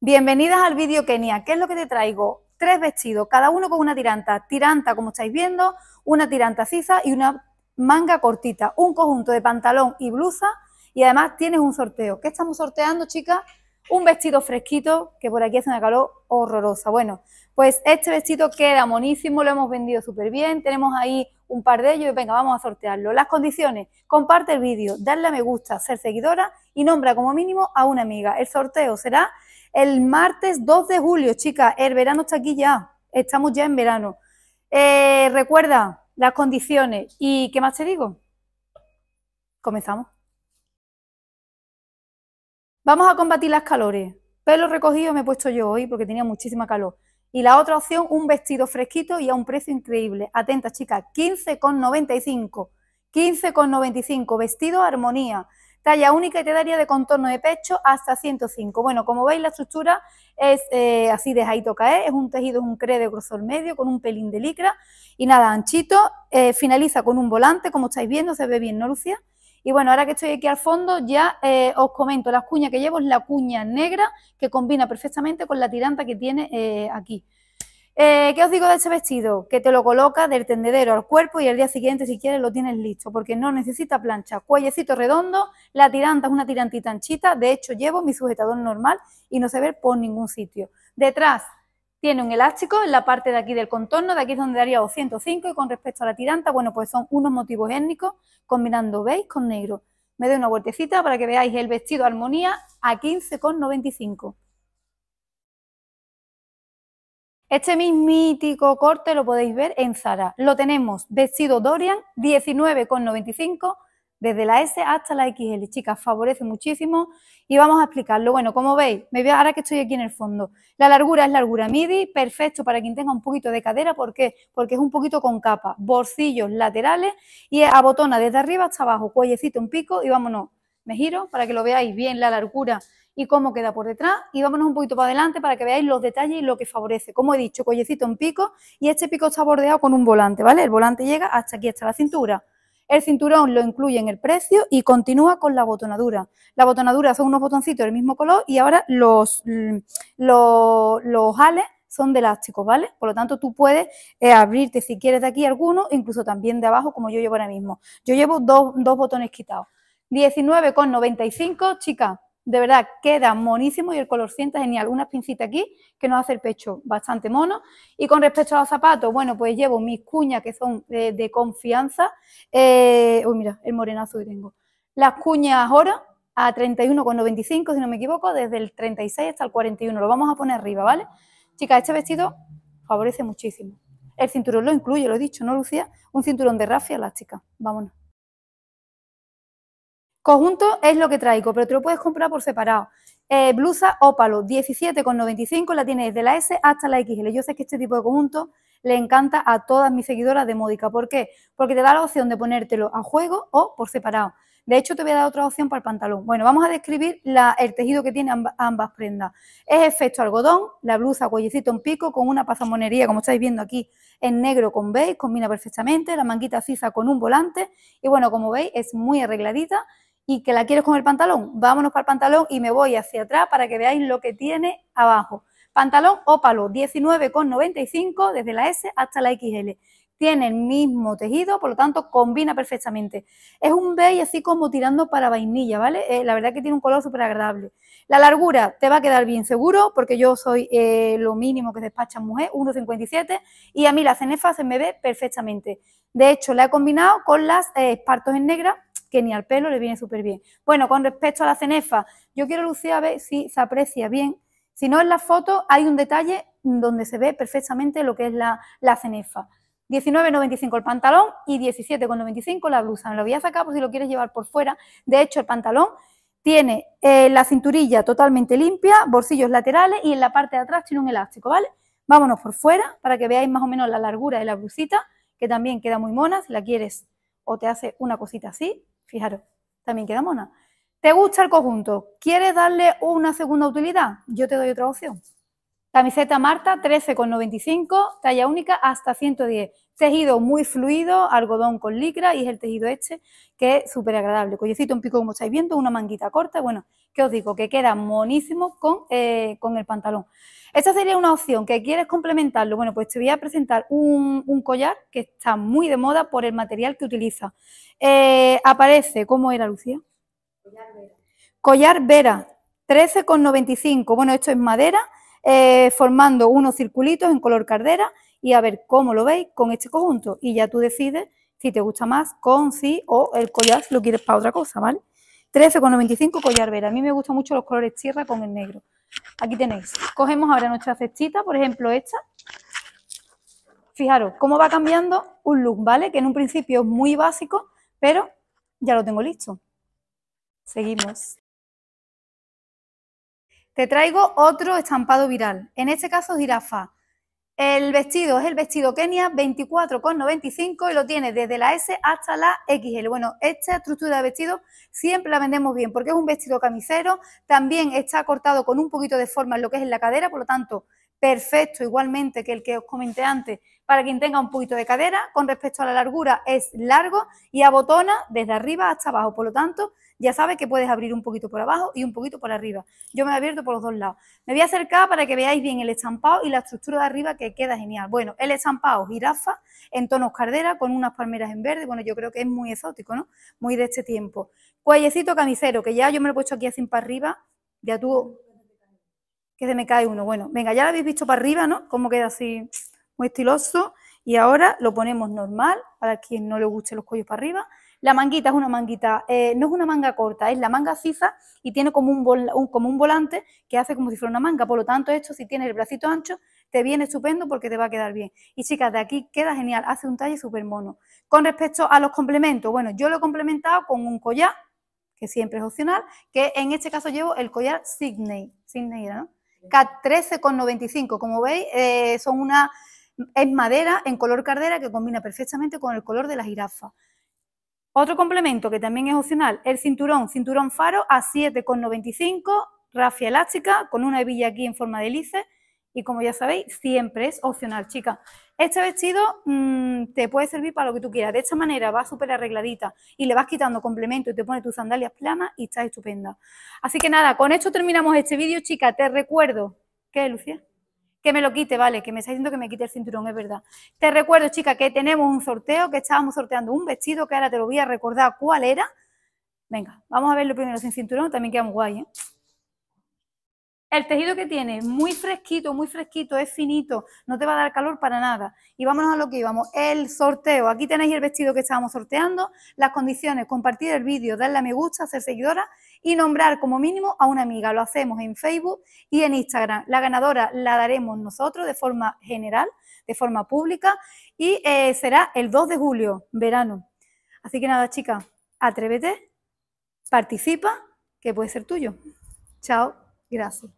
Bienvenidas al vídeo Kenia. ¿Qué es lo que te traigo? Tres vestidos, cada uno con una tiranta. Tiranta, como estáis viendo, una tiranta sisa y una manga cortita. Un conjunto de pantalón y blusa. Y además tienes un sorteo. ¿Qué estamos sorteando, chicas? Un vestido fresquito, que por aquí hace una calor horrorosa. Bueno, pues este vestido queda monísimo, lo hemos vendido súper bien. Tenemos ahí un par de ellos y venga, vamos a sortearlo. Las condiciones, comparte el vídeo, darle a me gusta, ser seguidora y nombra como mínimo a una amiga. El sorteo será el martes 2 de julio, chicas, el verano está aquí ya. Estamos ya en verano. Eh, recuerda las condiciones. ¿Y qué más te digo? Comenzamos. Vamos a combatir las calores. Pelo recogido me he puesto yo hoy porque tenía muchísima calor. Y la otra opción, un vestido fresquito y a un precio increíble. Atenta, chicas, 15,95. 15,95. Vestido armonía talla única y te daría de contorno de pecho hasta 105. Bueno, como veis la estructura es eh, así de jaito cae, es un tejido, es un cre de grosor medio con un pelín de licra y nada, anchito, eh, finaliza con un volante, como estáis viendo, se ve bien, ¿no, Lucía? Y bueno, ahora que estoy aquí al fondo, ya eh, os comento, las cuñas que llevo es la cuña negra que combina perfectamente con la tiranta que tiene aquí. Eh, ¿Qué os digo de este vestido? Que te lo coloca del tendedero al cuerpo y al día siguiente, si quieres, lo tienes listo, porque no necesita plancha. Cuellecito redondo, la tiranta es una tirantita anchita. De hecho, llevo mi sujetador normal y no se ve por ningún sitio. Detrás tiene un elástico en la parte de aquí del contorno, de aquí es donde daría 205. Y con respecto a la tiranta, bueno, pues son unos motivos étnicos combinando beige con negro. Me doy una vueltecita para que veáis el vestido Armonía a 15,95. Este mítico corte lo podéis ver en Zara. Lo tenemos vestido Dorian 19,95 desde la S hasta la XL. Chicas, favorece muchísimo y vamos a explicarlo. Bueno, como veis, me veo ahora que estoy aquí en el fondo, la largura es largura midi, perfecto para quien tenga un poquito de cadera. ¿Por qué? Porque es un poquito con capa, bolsillos laterales y abotona desde arriba hasta abajo, cuellecito un pico y vámonos. Me giro para que lo veáis bien la largura y cómo queda por detrás y vámonos un poquito para adelante para que veáis los detalles y lo que favorece. Como he dicho, collecito en pico y este pico está bordeado con un volante, ¿vale? El volante llega hasta aquí, hasta la cintura. El cinturón lo incluye en el precio y continúa con la botonadura. La botonadura son unos botoncitos del mismo color y ahora los, mm, los, son de elástico, ¿vale? Por lo tanto, tú puedes eh, abrirte si quieres de aquí alguno, incluso también de abajo, como yo llevo ahora mismo. Yo llevo dos, dos botones quitados. 19,95, chicas. De verdad, queda monísimo y el color sienta genial. Una pincita aquí que nos hace el pecho bastante mono. Y con respecto a los zapatos, bueno, pues llevo mis cuñas que son eh, de, confianza. Eh, uy, mira, el morenazo que tengo. Las cuñas ahora a 31,95, si no me equivoco, desde el 36 hasta el 41. Lo vamos a poner arriba, ¿vale? Chicas, este vestido favorece muchísimo. El cinturón lo incluye, lo he dicho, ¿no, Lucía? Un cinturón de rafia elástica. Vámonos. Conjunto es lo que traigo, pero te lo puedes comprar por separado. Eh, blusa ópalo, 17,95, la tienes desde la S hasta la XL. Yo sé que este tipo de conjunto le encanta a todas mis seguidoras de Módica. ¿Por qué? Porque te da la opción de ponértelo a juego o por separado. De hecho, te voy a dar otra opción para el pantalón. Bueno, vamos a describir el tejido que tiene ambas, prendas. Es efecto algodón, la blusa cuellecito en pico con una pasamonería, como estáis viendo aquí, en negro con beige, combina perfectamente, la manguita sisa con un volante y bueno, como veis, es muy arregladita y que la quieres con el pantalón, vámonos para el pantalón y me voy hacia atrás para que veáis lo que tiene abajo. Pantalón ópalo, 19,95 desde la S hasta la XL. Tiene el mismo tejido, por lo tanto combina perfectamente. Es un beige así como tirando para vainilla, ¿vale? Eh, la verdad que tiene un color súper agradable. La largura te va a quedar bien seguro, porque yo soy eh, lo mínimo que despacha mujer, 1,57, y a mí la cenefa se me ve perfectamente. De hecho, la he combinado con las eh, espartos en negra, que ni al pelo le viene súper bien. Bueno, con respecto a la cenefa, yo quiero Lucía, a ver si se aprecia bien. Si no en la foto, hay un detalle donde se ve perfectamente lo que es la, la cenefa. 19,95 el pantalón y 17,95 la blusa. Me lo voy a sacar por si lo quieres llevar por fuera. De hecho, el pantalón tiene eh, la cinturilla totalmente limpia, bolsillos laterales y en la parte de atrás tiene un elástico, ¿vale? Vámonos por fuera para que veáis más o menos la largura de la blusita, que también queda muy mona. Si la quieres o te hace una cosita así, Fijaros, también queda mona. ¿Te gusta el conjunto? ¿Quieres darle una segunda utilidad? Yo te doy otra opción. Camiseta Marta, 13,95, talla única hasta 110 tejido muy fluido, algodón con licra y es el tejido este que es súper agradable. Collecito un pico como estáis viendo, una manguita corta, bueno, ¿qué os digo? Que queda monísimo eh, con, el pantalón. Esta sería una opción que quieres complementarlo. Bueno, pues te voy a presentar un, collar que está muy de moda por el material que utiliza. Eh, aparece, ¿cómo era Lucía? Collar Vera. Collar Vera, 13,95. Bueno, esto es madera, eh, formando unos circulitos en color cardera y a ver cómo lo veis con este conjunto. Y ya tú decides si te gusta más con, sí o el collar si lo quieres para otra cosa, ¿vale? 13,95 collar verde A mí me gustan mucho los colores tierra con el negro. Aquí tenéis. Cogemos ahora nuestra cestita, por ejemplo esta. Fijaros cómo va cambiando un look, ¿vale? Que en un principio es muy básico, pero ya lo tengo listo. Seguimos. Te traigo otro estampado viral. En este caso girafa. El vestido es el vestido Kenia 24,95 y lo tiene desde la S hasta la XL. Bueno, esta estructura de vestido siempre la vendemos bien porque es un vestido camisero, también está cortado con un poquito de forma en lo que es en la cadera, por lo tanto, perfecto igualmente que el que os comenté antes para quien tenga un poquito de cadera, con respecto a la largura es largo y abotona desde arriba hasta abajo, por lo tanto, ya sabes que puedes abrir un poquito por abajo y un poquito por arriba. Yo me he abierto por los dos lados. Me voy a acercar para que veáis bien el estampado y la estructura de arriba que queda genial. Bueno, el estampado jirafa en tonos cardera con unas palmeras en verde. Bueno, yo creo que es muy exótico, ¿no? Muy de este tiempo. Cuellecito camisero, que ya yo me lo he puesto aquí así para arriba. Ya tuvo... Que se me cae uno. Bueno, venga, ya lo habéis visto para arriba, ¿no? Cómo queda así muy estiloso. Y ahora lo ponemos normal, para quien no le guste los cuellos para arriba. La manguita es una manguita, eh, no es una manga corta, es la manga sisa y tiene como un, volante que hace como si fuera una manga. Por lo tanto, esto, si tienes el bracito ancho, te viene estupendo porque te va a quedar bien. Y chicas, de aquí queda genial, hace un talle súper mono. Con respecto a los complementos, bueno, yo lo he complementado con un collar, que siempre es opcional, que en este caso llevo el collar Sydney, Sydney, no Cat K13,95, como veis, eh, son una, es madera en color cardera que combina perfectamente con el color de la jirafa. Otro complemento que también es opcional, el cinturón, cinturón faro a 7,95, rafia elástica con una hebilla aquí en forma de lice y como ya sabéis, siempre es opcional, chicas. Este vestido mm, te puede servir para lo que tú quieras. De esta manera va súper arregladita y le vas quitando complemento y te pone tus sandalias planas y está estupenda. Así que nada, con esto terminamos este vídeo, chicas. Te recuerdo, ¿qué, Lucía? que me lo quite, vale, que me está diciendo que me quite el cinturón, es verdad. Te recuerdo, chica, que tenemos un sorteo, que estábamos sorteando un vestido, que ahora te lo voy a recordar cuál era. Venga, vamos a verlo primero sin cinturón, también queda muy guay, ¿eh? El tejido que tiene, muy fresquito, muy fresquito, es finito, no te va a dar calor para nada. Y vámonos a lo que íbamos, el sorteo. Aquí tenéis el vestido que estábamos sorteando, las condiciones, compartir el vídeo, darle a me gusta, ser seguidora y nombrar como mínimo a una amiga. Lo hacemos en Facebook y en Instagram. La ganadora la daremos nosotros de forma general, de forma pública y eh, será el 2 de julio, verano. Así que nada, chicas, atrévete, participa, que puede ser tuyo. Chao, gracias.